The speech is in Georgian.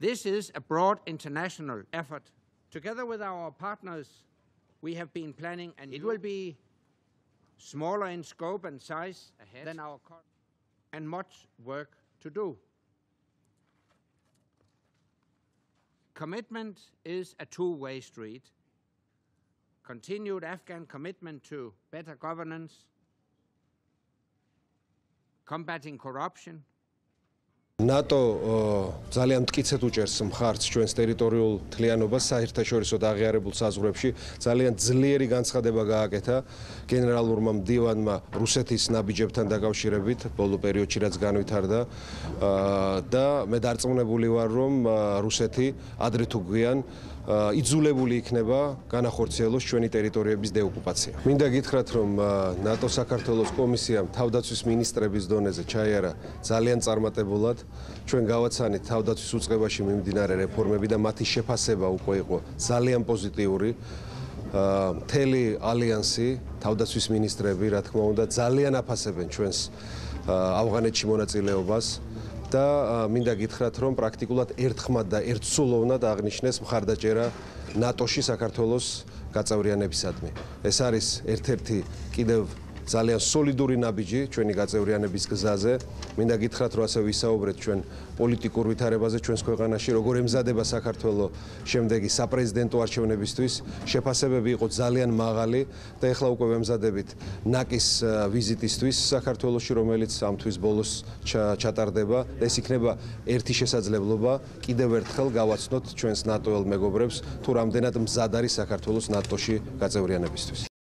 This is a broad international effort. Together with our partners, we have been planning, and it will be smaller in scope and size Ahead. than our current, and much work to do. Commitment is a two-way street. Continued Afghan commitment to better governance, combating corruption, ნატო ძალიან მткиცეთ უჭერს მხარს ჩვენს ტერიტორიულ თლიანობას საერთაშორისო დაღიარებულ საზღვრებში ძალიან ძლიერი განცხადება გააკეთა გენერალურმა მდივანმა რუსეთის ნაბიჯებთან დაკავშირებით ბოლო პერიოდში რაც განვითარდა და მე დარწმუნებული ვარ რომ რუსეთი ადრე თუ გვიან იძულებული იქნება განახორციელოს ჩვენი ტერიტორიების დეოკუპაცია. მინდა გითხრათ, რომ ნატო საქართველოს კომისიამ თავდაცვის მინისტრების დონეზე ჩაიარა ძალიან წარმატებულად. ჩვენ გავაცანით თავდაცვის უწყებაში მიმდინარე რეფორმები და მათი შეფასება უკვე იყო ძალიან პოზიტიური. მთელი ალიანსი თავდაცვის მინისტრები, რა თქმა უნდა, ძალიან აფასებენ ჩვენს ავღანეთში მონაწილეობას. და მინდა გითხრათ რომ პრაქტიკულად ერთხმად და ერთსულოვნად აღნიშნეს მხარდაჭერა ნატოში საქართველოს გაწევრიანებისადმი ეს არის ერთ-ერთი კიდევ ძალიან სოლიდური ნაბიჯი ჩვენი გაწევრიანების გზაზე. მინდა გითხრათ, რომ ასე ვისაუბრეთ ჩვენ პოლიტიკურ ვითარებაზე ჩვენს ქვეყანაში, როგორ ემზადება საქართველოს შემდეგი საპრეზიდენტო არჩევნებისთვის. შეფასებები იყო ძალიან მაღალი და ეხლა უკვე ემზადებით ნაკის ვიზიტისთვის საქართველოსში, რომელიც ამ თვის ბოლოს ჩატარდება. ეს იქნება ერთი შესაძლებლობა კიდევ ერთხელ გავაცნოთ ჩვენს ნატოელ მეგობრებს, თუ რამდენად მზად არის საქართველოს ნატოში გაწევრიანებისთვის.